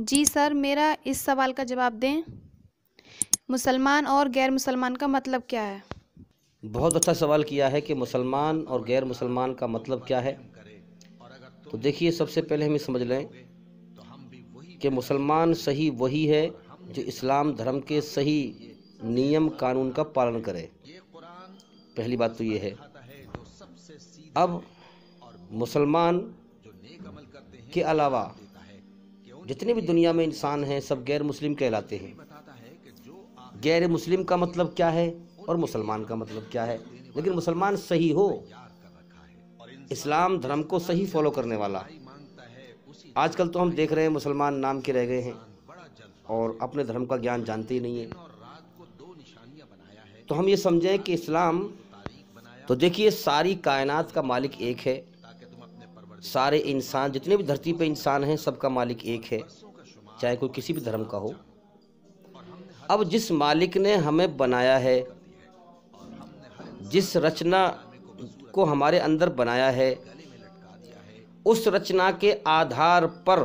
जी sir मेरा इस सवाल का जवाब दें मुसलमान और गैर मुसलमान का मतलब क्या है बहुत अच्छा सवाल किया है कि मुसलमान और गैर मुसलमान का मतलब क्या है तो देखिए सबसे पहले हम ये समझ लें कि मुसलमान सही वही है जो इस्लाम धर्म के सही नियम कानून का पालन करे पहली बात तो ये है अब मुसलमान के अलावा जितने भी दुनिया में इंसान हैं सब गैर मुस्लिम कहलाते हैं गैर मुस्लिम का मतलब क्या है और मुसलमान का मतलब क्या है लेकिन मुसलमान सही हो इस्लाम धर्म को सही फॉलो करने वाला आजकल तो हम देख रहे हैं मुसलमान नाम के रह गए हैं और अपने धर्म का ज्ञान जानते ही नहीं है तो हम ये समझें कि इस्लाम तो देखिए सारी कायनात का मालिक एक है सारे इंसान जितने भी धरती पे इंसान हैं सबका मालिक एक है चाहे कोई किसी भी धर्म का हो अब जिस मालिक ने हमें बनाया है जिस रचना को हमारे अंदर बनाया है उस रचना के आधार पर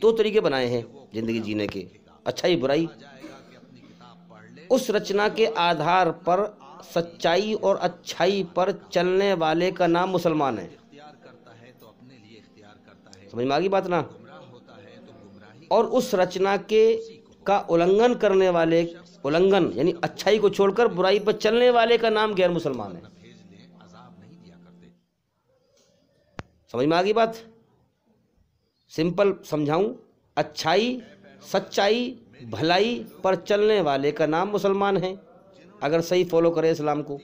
दो तरीके बनाए हैं ज़िंदगी जीने के अच्छाई बुराई उस रचना के आधार पर सच्चाई और अच्छाई पर चलने वाले का नाम मुसलमान है समझ में आ गई बात ना और उस रचना के का उल्लंघन करने वाले उल्लंघन यानी अच्छाई को छोड़कर बुराई पर चलने वाले का नाम गैर मुसलमान है समझ में आ गई बात सिंपल समझाऊं अच्छाई सच्चाई भलाई पर चलने वाले का नाम मुसलमान है अगर सही फॉलो करे इस्लाम को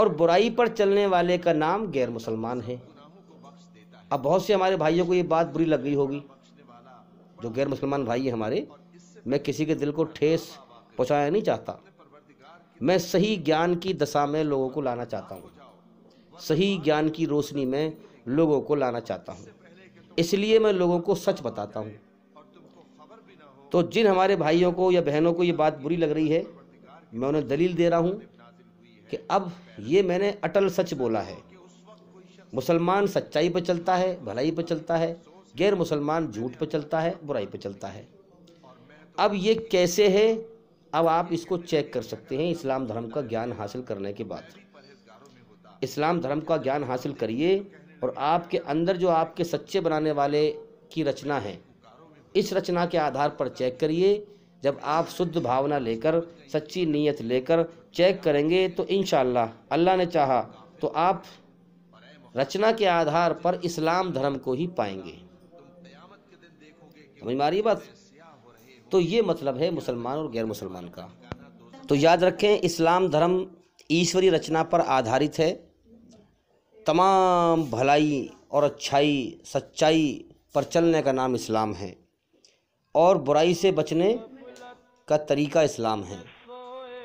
और बुराई पर चलने वाले का नाम गैर मुसलमान है अब बहुत से हमारे भाइयों को ये बात बुरी लग गई होगी जो गैर मुसलमान भाई है हमारे मैं किसी के दिल को ठेस पहुँचाना नहीं चाहता मैं सही ज्ञान की दशा में लोगों को लाना चाहता हूँ सही ज्ञान की रोशनी में लोगों को लाना चाहता हूँ इसलिए मैं लोगों को सच बताता हूँ तो जिन हमारे भाइयों को या बहनों को ये बात बुरी लग रही है मैं उन्हें दलील दे रहा हूँ कि अब ये मैंने अटल सच बोला है मुसलमान सच्चाई पर चलता है भलाई पर चलता है गैर मुसलमान झूठ पर चलता है बुराई पर चलता है अब ये कैसे है अब आप इसको चेक कर सकते हैं इस्लाम धर्म का ज्ञान हासिल करने के बाद इस्लाम धर्म का ज्ञान हासिल करिए और आपके अंदर जो आपके सच्चे बनाने वाले की रचना है इस रचना के आधार पर चेक करिए जब आप शुद्ध भावना लेकर सच्ची नीयत लेकर चेक करेंगे तो इन अल्लाह ने चाहा तो आप रचना के आधार पर इस्लाम धर्म को ही पाएंगे समझ मारी बात तो ये मतलब है मुसलमान और गैर मुसलमान का तो याद रखें इस्लाम धर्म ईश्वरी रचना पर आधारित है तमाम भलाई और अच्छाई सच्चाई पर चलने का नाम इस्लाम है और बुराई से बचने का तरीका इस्लाम है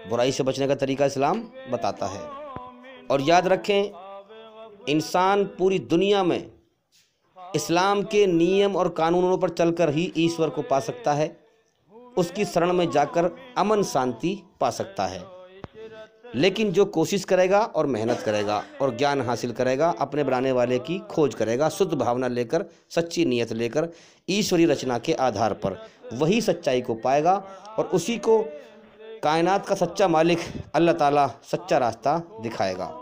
बुराई से बचने का तरीका इस्लाम बताता है और याद रखें इंसान पूरी दुनिया में इस्लाम के नियम और कानूनों पर चलकर ही ईश्वर को पा सकता है उसकी शरण में जाकर अमन शांति पा सकता है लेकिन जो कोशिश करेगा और मेहनत करेगा और ज्ञान हासिल करेगा अपने बनाने वाले की खोज करेगा शुद्ध भावना लेकर सच्ची नीयत लेकर ईश्वरी रचना के आधार पर वही सच्चाई को पाएगा और उसी को कायनात का सच्चा मालिक अल्लाह ताला सच्चा रास्ता दिखाएगा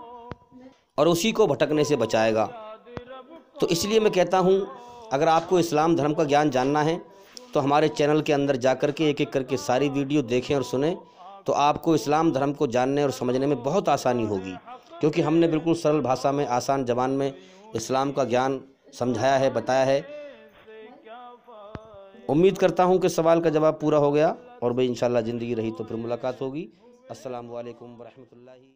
और उसी को भटकने से बचाएगा तो इसलिए मैं कहता हूँ अगर आपको इस्लाम धर्म का ज्ञान जानना है तो हमारे चैनल के अंदर जा कर के एक एक करके सारी वीडियो देखें और सुने तो आपको इस्लाम धर्म को जानने और समझने में बहुत आसानी होगी क्योंकि हमने बिल्कुल सरल भाषा में आसान जबान में इस्लाम का ज्ञान समझाया है बताया है उम्मीद करता हूँ कि सवाल का जवाब पूरा हो गया और भाई इन ज़िंदगी रही तो फिर मुलाकात होगी असलकम वरहमल